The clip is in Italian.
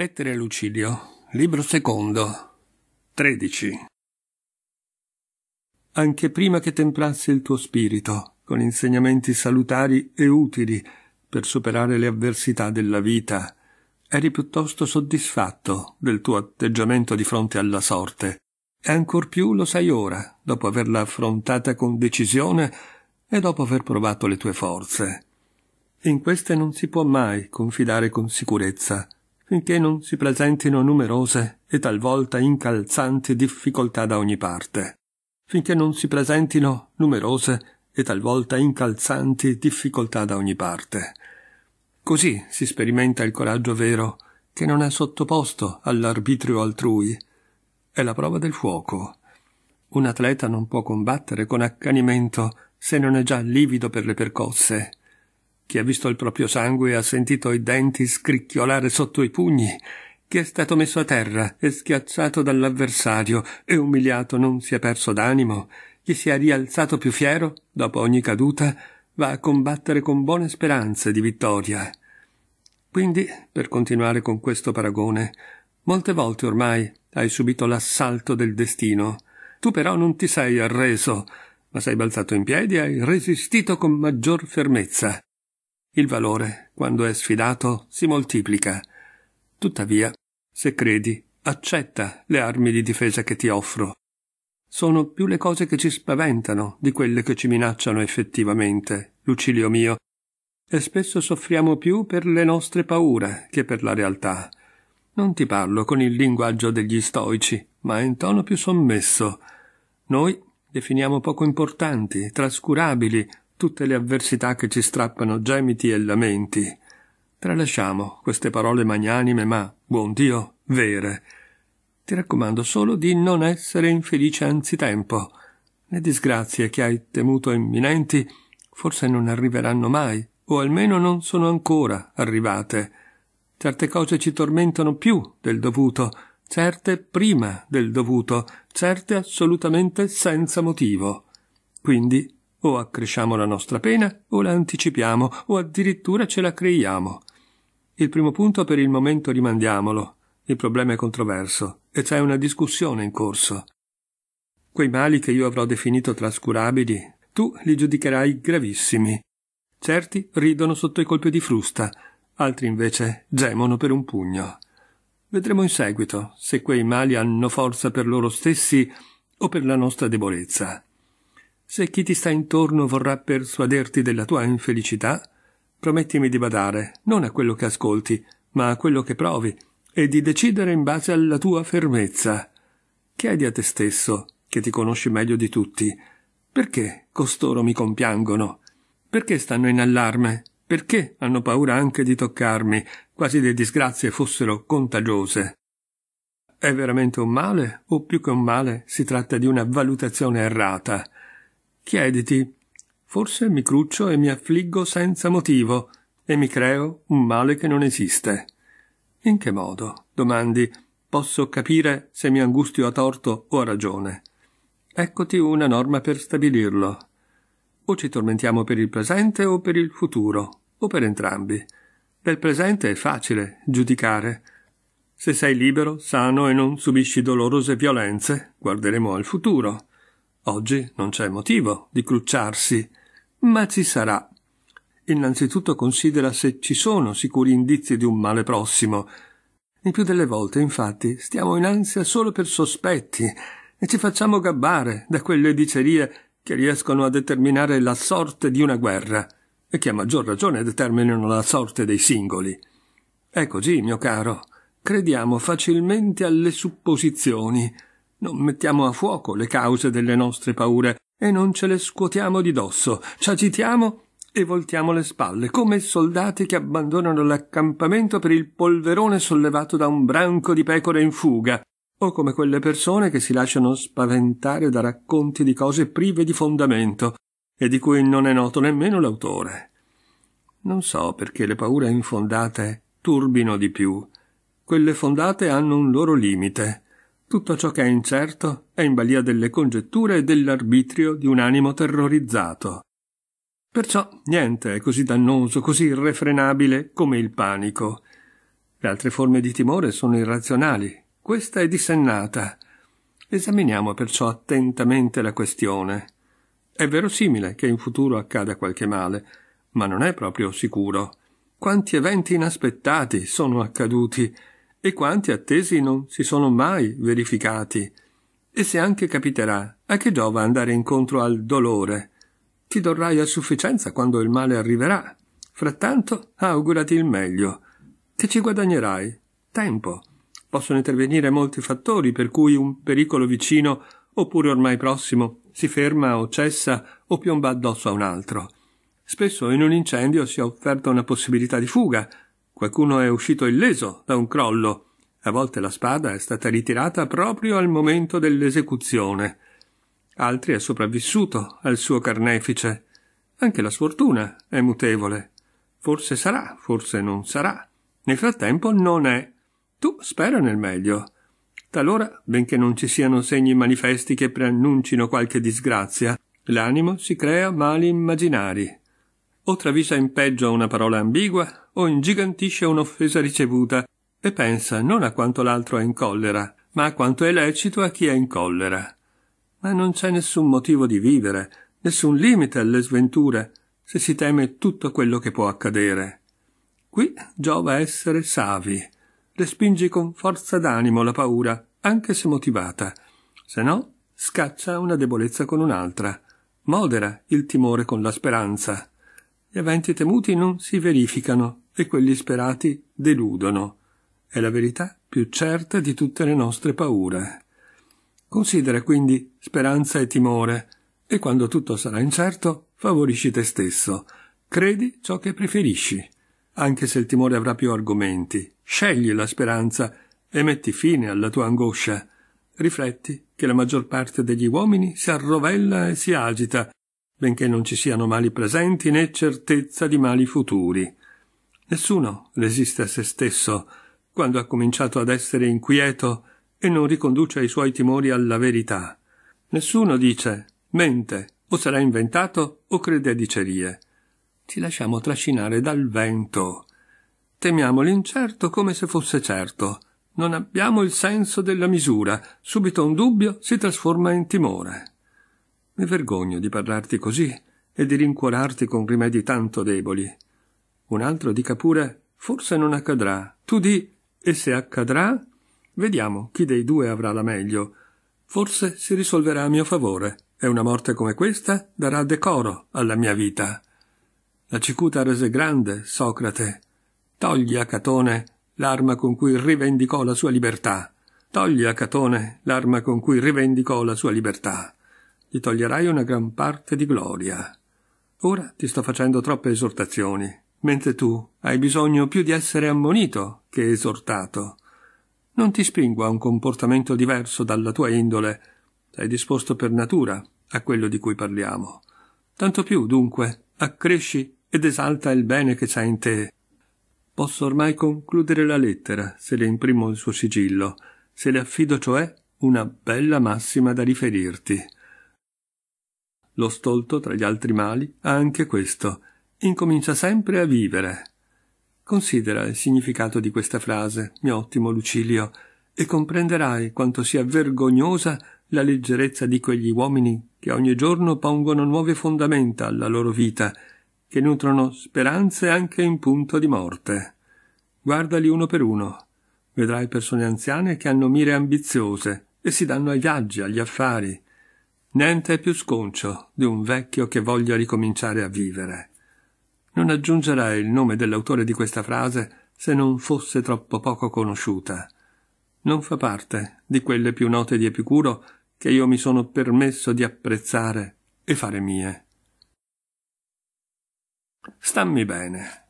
Lettere a Lucilio, libro secondo, 13. Anche prima che templasse il tuo spirito, con insegnamenti salutari e utili per superare le avversità della vita, eri piuttosto soddisfatto del tuo atteggiamento di fronte alla sorte, e ancor più lo sai ora, dopo averla affrontata con decisione e dopo aver provato le tue forze. In queste non si può mai confidare con sicurezza, finché non si presentino numerose e talvolta incalzanti difficoltà da ogni parte, finché non si presentino numerose e talvolta incalzanti difficoltà da ogni parte. Così si sperimenta il coraggio vero, che non è sottoposto all'arbitrio altrui. È la prova del fuoco. Un atleta non può combattere con accanimento se non è già livido per le percosse chi ha visto il proprio sangue e ha sentito i denti scricchiolare sotto i pugni, chi è stato messo a terra e schiacciato dall'avversario e umiliato non si è perso d'animo, chi si è rialzato più fiero, dopo ogni caduta, va a combattere con buone speranze di vittoria. Quindi, per continuare con questo paragone, molte volte ormai hai subito l'assalto del destino. Tu però non ti sei arreso, ma sei balzato in piedi e hai resistito con maggior fermezza. Il valore, quando è sfidato, si moltiplica. Tuttavia, se credi, accetta le armi di difesa che ti offro. Sono più le cose che ci spaventano di quelle che ci minacciano effettivamente, Lucilio mio, e spesso soffriamo più per le nostre paure che per la realtà. Non ti parlo con il linguaggio degli stoici, ma in tono più sommesso. Noi definiamo poco importanti, trascurabili, tutte le avversità che ci strappano gemiti e lamenti. Tralasciamo queste parole magnanime, ma, buon Dio, vere. Ti raccomando solo di non essere infelice anzitempo. Le disgrazie che hai temuto imminenti forse non arriveranno mai, o almeno non sono ancora arrivate. Certe cose ci tormentano più del dovuto, certe prima del dovuto, certe assolutamente senza motivo. Quindi o accresciamo la nostra pena, o la anticipiamo, o addirittura ce la creiamo. Il primo punto per il momento rimandiamolo. Il problema è controverso, e c'è una discussione in corso. Quei mali che io avrò definito trascurabili, tu li giudicherai gravissimi. Certi ridono sotto i colpi di frusta, altri invece gemono per un pugno. Vedremo in seguito se quei mali hanno forza per loro stessi o per la nostra debolezza. Se chi ti sta intorno vorrà persuaderti della tua infelicità, promettimi di badare non a quello che ascolti, ma a quello che provi, e di decidere in base alla tua fermezza. Chiedi a te stesso, che ti conosci meglio di tutti, perché costoro mi compiangono? Perché stanno in allarme? Perché hanno paura anche di toccarmi, quasi le disgrazie fossero contagiose? È veramente un male, o più che un male si tratta di una valutazione errata? Chiediti, forse mi cruccio e mi affliggo senza motivo e mi creo un male che non esiste. In che modo, domandi, posso capire se mi angustio a torto o a ragione? Eccoti una norma per stabilirlo. O ci tormentiamo per il presente o per il futuro, o per entrambi. Del presente è facile giudicare. Se sei libero, sano e non subisci dolorose violenze, guarderemo al futuro. Oggi non c'è motivo di crucciarsi, ma ci sarà. Innanzitutto considera se ci sono sicuri indizi di un male prossimo. Il più delle volte, infatti, stiamo in ansia solo per sospetti e ci facciamo gabbare da quelle dicerie che riescono a determinare la sorte di una guerra e che a maggior ragione determinano la sorte dei singoli. È così, mio caro. Crediamo facilmente alle supposizioni non mettiamo a fuoco le cause delle nostre paure e non ce le scuotiamo di dosso, ci agitiamo e voltiamo le spalle, come soldati che abbandonano l'accampamento per il polverone sollevato da un branco di pecore in fuga, o come quelle persone che si lasciano spaventare da racconti di cose prive di fondamento e di cui non è noto nemmeno l'autore. Non so perché le paure infondate turbino di più. Quelle fondate hanno un loro limite tutto ciò che è incerto è in balia delle congetture e dell'arbitrio di un animo terrorizzato. Perciò niente è così dannoso, così irrefrenabile come il panico. Le altre forme di timore sono irrazionali, questa è dissennata. Esaminiamo perciò attentamente la questione. È verosimile che in futuro accada qualche male, ma non è proprio sicuro. Quanti eventi inaspettati sono accaduti e quanti attesi non si sono mai verificati. E se anche capiterà, a che giova andare incontro al dolore? Ti dorrai a sufficienza quando il male arriverà. Frattanto, augurati il meglio. Che ci guadagnerai? Tempo. Possono intervenire molti fattori per cui un pericolo vicino oppure ormai prossimo si ferma o cessa o piomba addosso a un altro. Spesso in un incendio si è offerta una possibilità di fuga, Qualcuno è uscito illeso da un crollo. A volte la spada è stata ritirata proprio al momento dell'esecuzione. Altri è sopravvissuto al suo carnefice. Anche la sfortuna è mutevole. Forse sarà, forse non sarà. Nel frattempo non è. Tu spera nel meglio. Talora, benché non ci siano segni manifesti che preannuncino qualche disgrazia, l'animo si crea mali immaginari. O travisa in peggio una parola ambigua, o ingigantisce un'offesa ricevuta e pensa non a quanto l'altro è in collera, ma a quanto è lecito a chi è in collera. Ma non c'è nessun motivo di vivere, nessun limite alle sventure, se si teme tutto quello che può accadere. Qui giova essere savi. Respingi con forza d'animo la paura, anche se motivata. Se no, scaccia una debolezza con un'altra. Modera il timore con la speranza. Gli eventi temuti non si verificano, e quelli sperati deludono. È la verità più certa di tutte le nostre paure. Considera quindi speranza e timore, e quando tutto sarà incerto, favorisci te stesso. Credi ciò che preferisci, anche se il timore avrà più argomenti. Scegli la speranza e metti fine alla tua angoscia. Rifletti che la maggior parte degli uomini si arrovella e si agita, benché non ci siano mali presenti né certezza di mali futuri. Nessuno resiste a se stesso quando ha cominciato ad essere inquieto e non riconduce i suoi timori alla verità. Nessuno dice mente o sarà inventato o crede a dicerie. Ci lasciamo trascinare dal vento. Temiamo l'incerto come se fosse certo. Non abbiamo il senso della misura. Subito un dubbio si trasforma in timore. Mi vergogno di parlarti così e di rincuorarti con rimedi tanto deboli. Un altro dica pure forse non accadrà. Tu di e se accadrà? Vediamo chi dei due avrà la meglio. Forse si risolverà a mio favore e una morte come questa darà decoro alla mia vita. La cicuta rese grande Socrate. Togli a Catone l'arma con cui rivendicò la sua libertà. Togli a Catone l'arma con cui rivendicò la sua libertà. Gli toglierai una gran parte di gloria. Ora ti sto facendo troppe esortazioni mentre tu hai bisogno più di essere ammonito che esortato. Non ti spingo a un comportamento diverso dalla tua indole, sei disposto per natura a quello di cui parliamo. Tanto più, dunque, accresci ed esalta il bene che c'è in te. Posso ormai concludere la lettera, se le imprimo il suo sigillo, se le affido cioè una bella massima da riferirti. Lo stolto, tra gli altri mali, ha anche questo, incomincia sempre a vivere. Considera il significato di questa frase, mio ottimo Lucilio, e comprenderai quanto sia vergognosa la leggerezza di quegli uomini che ogni giorno pongono nuove fondamenta alla loro vita, che nutrono speranze anche in punto di morte. Guardali uno per uno. Vedrai persone anziane che hanno mire ambiziose e si danno ai viaggi, agli affari. Niente è più sconcio di un vecchio che voglia ricominciare a vivere. Non aggiungerai il nome dell'autore di questa frase se non fosse troppo poco conosciuta. Non fa parte di quelle più note di Epicuro che io mi sono permesso di apprezzare e fare mie. Stammi bene.